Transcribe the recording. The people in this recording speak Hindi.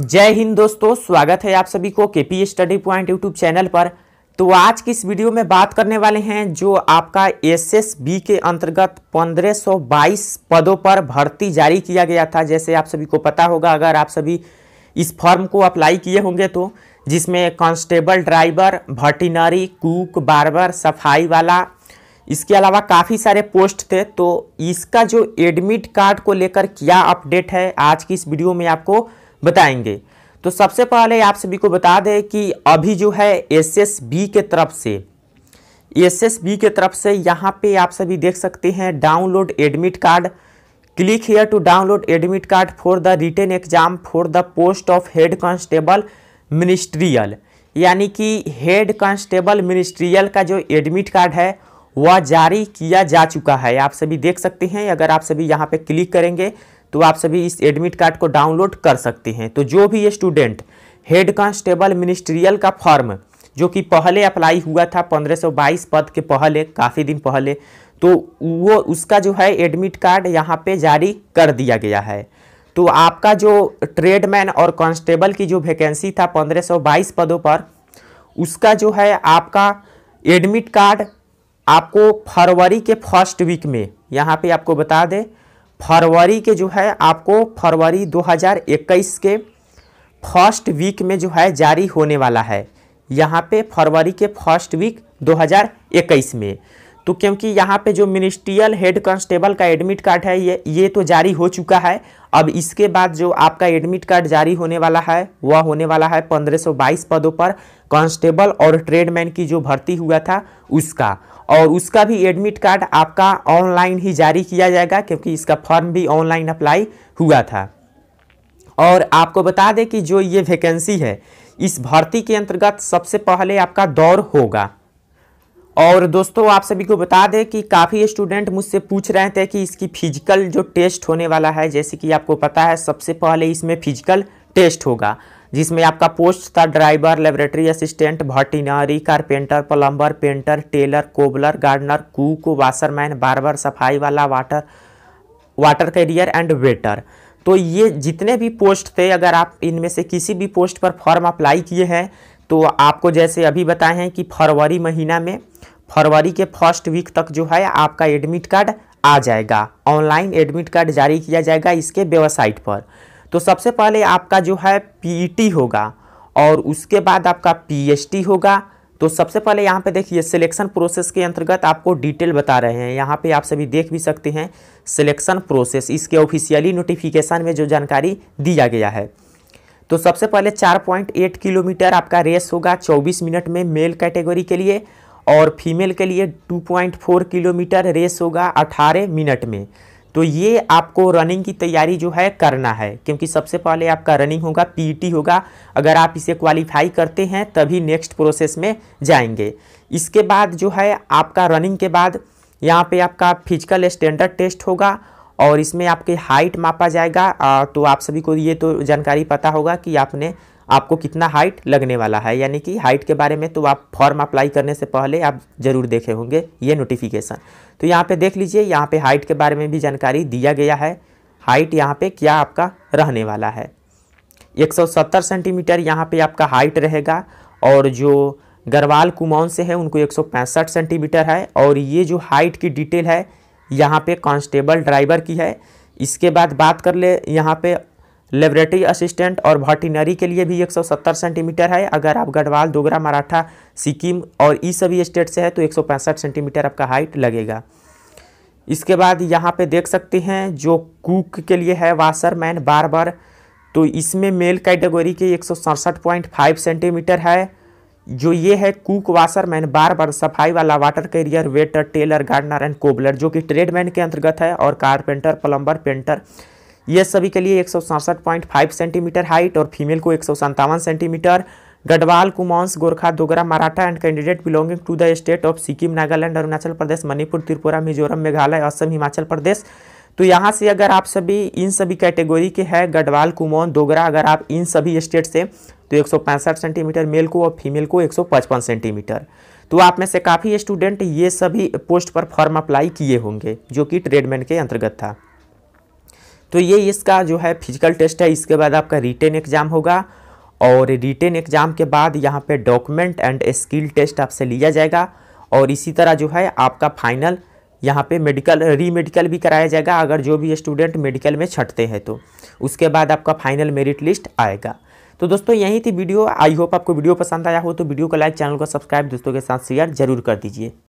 जय हिंद दोस्तों स्वागत है आप सभी को K P study point YouTube channel पर तो आज की इस वीडियो में बात करने वाले हैं जो आपका एस एस बी के अंतर्गत 1522 पदों पर भर्ती जारी किया गया था जैसे आप सभी को पता होगा अगर आप सभी इस फॉर्म को अप्लाई किए होंगे तो जिसमें constable driver veterinary cook barber सफाई वाला इसके अलावा काफ़ी सारे पोस्ट थे तो इसका जो एडमिट कार्ड को लेकर क्या अपडेट है आज की इस वीडियो में आपको बताएंगे तो सबसे पहले आप सभी को बता दें कि अभी जो है एसएसबी के तरफ से एसएसबी के तरफ से यहाँ पे आप सभी देख सकते हैं download admit card click here to download admit card for the written exam for the post of head constable ministerial यानी कि हेड कांस्टेबल मिनिस्ट्रियल का जो एडमिट कार्ड है वह जारी किया जा चुका है आप सभी देख सकते हैं अगर आप सभी यहाँ पे क्लिक करेंगे तो आप सभी इस एडमिट कार्ड को डाउनलोड कर सकते हैं तो जो भी ये स्टूडेंट हेड कांस्टेबल मिनिस्ट्रियल का फॉर्म जो कि पहले अप्लाई हुआ था 1522 पद के पहले काफ़ी दिन पहले तो वो उसका जो है एडमिट कार्ड यहाँ पे जारी कर दिया गया है तो आपका जो ट्रेडमैन और कांस्टेबल की जो वैकेंसी था 1522 पदों पर उसका जो है आपका एडमिट कार्ड आपको फरवरी के फर्स्ट वीक में यहाँ पे आपको बता दें फरवरी के जो है आपको फरवरी 2021 के फर्स्ट वीक में जो है जारी होने वाला है यहाँ पे फरवरी के फर्स्ट वीक 2021 में तो क्योंकि यहाँ पे जो मिनिस्ट्रियल हेड कांस्टेबल का एडमिट कार्ड है ये ये तो जारी हो चुका है अब इसके बाद जो आपका एडमिट कार्ड जारी होने वाला है वह होने वाला है 1522 पदों पर कांस्टेबल और ट्रेडमैन की जो भर्ती हुआ था उसका और उसका भी एडमिट कार्ड आपका ऑनलाइन ही जारी किया जाएगा क्योंकि इसका फॉर्म भी ऑनलाइन अप्लाई हुआ था और आपको बता दें कि जो ये वैकेंसी है इस भर्ती के अंतर्गत सबसे पहले आपका दौर होगा और दोस्तों आप सभी को बता दें कि काफ़ी स्टूडेंट मुझसे पूछ रहे थे कि इसकी फिजिकल जो टेस्ट होने वाला है जैसे कि आपको पता है सबसे पहले इसमें फिजिकल टेस्ट होगा जिसमें आपका पोस्ट था driver laboratory assistant veterinary carpenter plumber painter tailor cobbler gardener cook washerman barber सफाई वाला water water carrier and waiter तो ये जितने भी पोस्ट थे अगर आप इनमें से किसी भी पोस्ट पर फॉर्म अप्लाई किए हैं तो आपको जैसे अभी बताए हैं कि फरवरी महीना में फरवरी के फर्स्ट वीक तक जो है आपका एडमिट कार्ड आ जाएगा ऑनलाइन एडमिट कार्ड जारी किया जाएगा इसके वेबसाइट पर तो सबसे पहले आपका जो है पीईटी होगा और उसके बाद आपका पीएचटी होगा तो सबसे पहले यहाँ पे देखिए सिलेक्शन प्रोसेस के अंतर्गत आपको डिटेल बता रहे हैं यहाँ पे आप सभी देख भी सकते हैं सिलेक्शन प्रोसेस इसके ऑफिशियली नोटिफिकेशन में जो जानकारी दिया गया है तो सबसे पहले 4.8 किलोमीटर आपका रेस होगा 24 मिनट में मेल कैटेगरी के लिए और फीमेल के लिए 2.4 किलोमीटर रेस होगा 18 मिनट में तो ये आपको रनिंग की तैयारी जो है करना है क्योंकि सबसे पहले आपका रनिंग होगा पीटी e होगा अगर आप इसे क्वालिफाई करते हैं तभी नेक्स्ट प्रोसेस में जाएंगे इसके बाद जो है आपका रनिंग के बाद यहाँ पे आपका फिजिकल स्टैंडर्ड टेस्ट होगा और इसमें आपके हाइट मापा जाएगा तो आप सभी को ये तो जानकारी पता होगा कि आपने आपको कितना हाइट लगने वाला है यानी कि हाइट के बारे में तो आप फॉर्म अप्लाई करने से पहले आप ज़रूर देखे होंगे ये नोटिफिकेशन तो यहाँ पे देख लीजिए यहाँ पे हाइट के बारे में भी जानकारी दिया गया है हाइट यहाँ पे क्या आपका रहने वाला है 170 सेंटीमीटर यहाँ पे आपका हाइट रहेगा और जो गरवाल कुमाऊं से है उनको एक सेंटीमीटर है और ये जो हाइट की डिटेल है यहाँ पर कॉन्स्टेबल ड्राइवर की है इसके बाद बात कर ले यहाँ पे लेबरेटरी असिस्टेंट और वर्टिनरी के लिए भी 170 सेंटीमीटर है अगर आप गढ़वाल डोगरा मराठा सिक्किम और इस सभी स्टेट से है तो 165 सेंटीमीटर आपका हाइट लगेगा इसके बाद यहाँ पे देख सकते हैं जो कुक के लिए है वाशरमैन बार तो इसमें मेल कैटेगोरी के एक सेंटीमीटर है जो ये है कुक वाशरमैन बार बार सफाई वाला water carrier waiter tailor gardener and cobbler जो कि ट्रेडमैन के अंतर्गत है और कारपेंटर प्लम्बर पेंटर ये सभी के लिए एक सेंटीमीटर हाइट और फीमेल को एक सेंटीमीटर गढ़वाल कुमांस Gorkha Dogra Maratha and candidate belonging to the state of Sikkim Nagaland Arunachal Pradesh Manipur Tripura Mizoram Meghalaya Assam Himachal Pradesh तो यहाँ से अगर आप सभी इन सभी कैटेगरी के हैं गढ़वाल कुमौन दोगरा अगर आप इन सभी स्टेट से तो एक सेंटीमीटर मेल को और फीमेल को एक सेंटीमीटर तो आप में से काफ़ी स्टूडेंट ये सभी पोस्ट पर फॉर्म अप्लाई किए होंगे जो कि ट्रेडमैन के अंतर्गत था तो ये इसका जो है फिजिकल टेस्ट है इसके बाद आपका रिटेन एग्ज़ाम होगा और रिटेन एग्ज़ाम के बाद यहाँ पे डॉक्यूमेंट एंड स्किल टेस्ट आपसे लिया जाएगा और इसी तरह जो है आपका फाइनल यहाँ पे मेडिकल री मेडिकल भी कराया जाएगा अगर जो भी स्टूडेंट मेडिकल में छटते हैं तो उसके बाद आपका फाइनल मेरिट लिस्ट आएगा तो दोस्तों यही थी वीडियो आई होप आपको वीडियो पसंद आया हो तो वीडियो को लाइक चैनल को सब्सक्राइब दोस्तों के साथ शेयर जरूर कर दीजिए